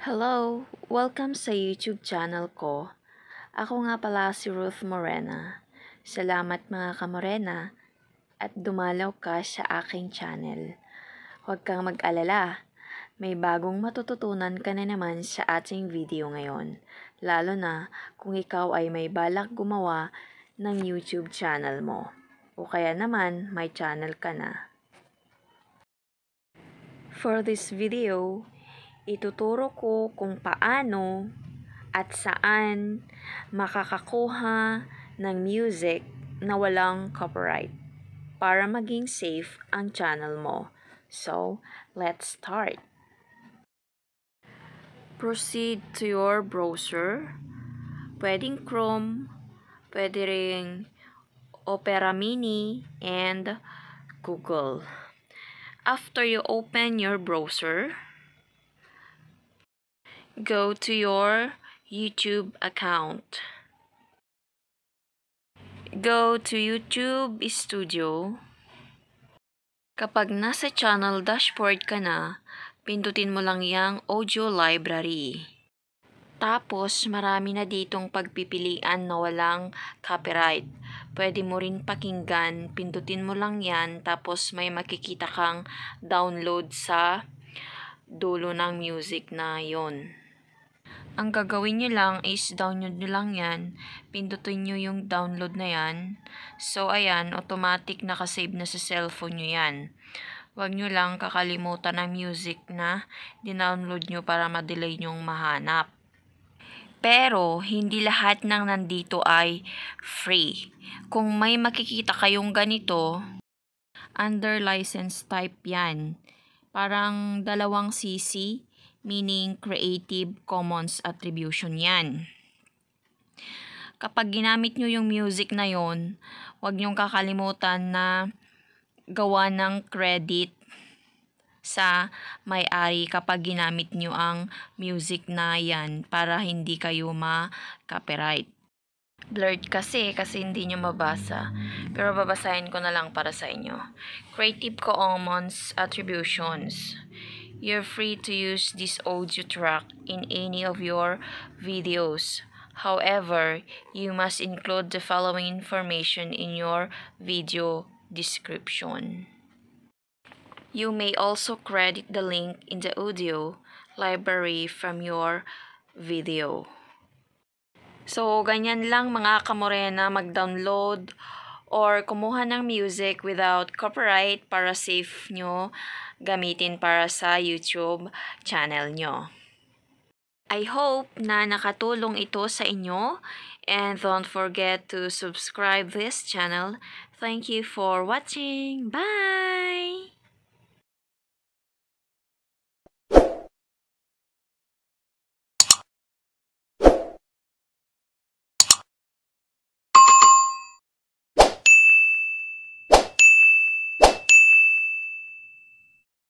Hello! Welcome sa YouTube channel ko. Ako nga pala si Ruth Morena. Salamat mga kamorena at dumalaw ka sa aking channel. Huwag kang mag-alala, may bagong matututunan ka na naman sa ating video ngayon. Lalo na kung ikaw ay may balak gumawa ng YouTube channel mo. O kaya naman, may channel ka na. For this video, ituturo ko kung paano at saan makakakuha ng music na walang copyright para maging safe ang channel mo. So, let's start. Proceed to your browser. Pwedeng Chrome, pwede ring Opera Mini, and Google. After you open your browser, go to your YouTube account. Go to YouTube Studio. Kapag nasa channel dashboard ka na, pindutin mo lang yang audio library. Tapos, marami na ditong pagpipilian na walang copyright. Pwede mo rin pakinggan, pindutin mo lang yan, tapos may makikita kang download sa dulo ng music na yon ang gagawin nyo lang is download nyo lang yan. Pindutin nyo yung download na yan. So, ayan, automatic nakasave na sa cellphone nyo yan. Huwag nyo lang kakalimutan ang music na dinownload nyo para madelay nyong mahanap. Pero, hindi lahat ng nandito ay free. Kung may makikita kayong ganito, under license type yan. Parang dalawang CC meaning Creative Commons Attribution yan. Kapag ginamit nyo yung music na yon, huwag nyong kakalimutan na gawa ng credit sa may-ari kapag ginamit nyo ang music na yan para hindi kayo ma-copyright. Blurred kasi, kasi hindi nyo mabasa. Pero babasahin ko na lang para sa inyo. Creative Commons Attributions You're free to use this audio track in any of your videos. However, you must include the following information in your video description. You may also credit the link in the audio library from your video. So, ganyan lang mga kamorena mag-download or kumuha ng music without copyright para safe nyo gamitin para sa YouTube channel nyo. I hope na nakatulong ito sa inyo and don't forget to subscribe this channel. Thank you for watching. Bye!